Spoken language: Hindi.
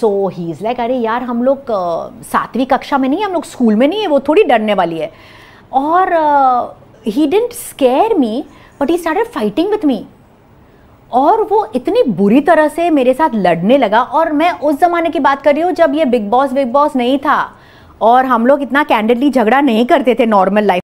सो ही इज़ लाइक अरे यार हम लोग सातवीं कक्षा में नहीं हम लोग स्कूल में नहीं है वो थोड़ी डरने वाली है और he didn't scare me but he start fighting with me और वो इतनी बुरी तरह से मेरे साथ लड़ने लगा और मैं उस ज़माने की बात कर रही हूँ जब ये बिग बॉस बिग बॉस नहीं था और हम लोग इतना कैंडिडली झगड़ा नहीं करते थे नॉर्मल लाइफ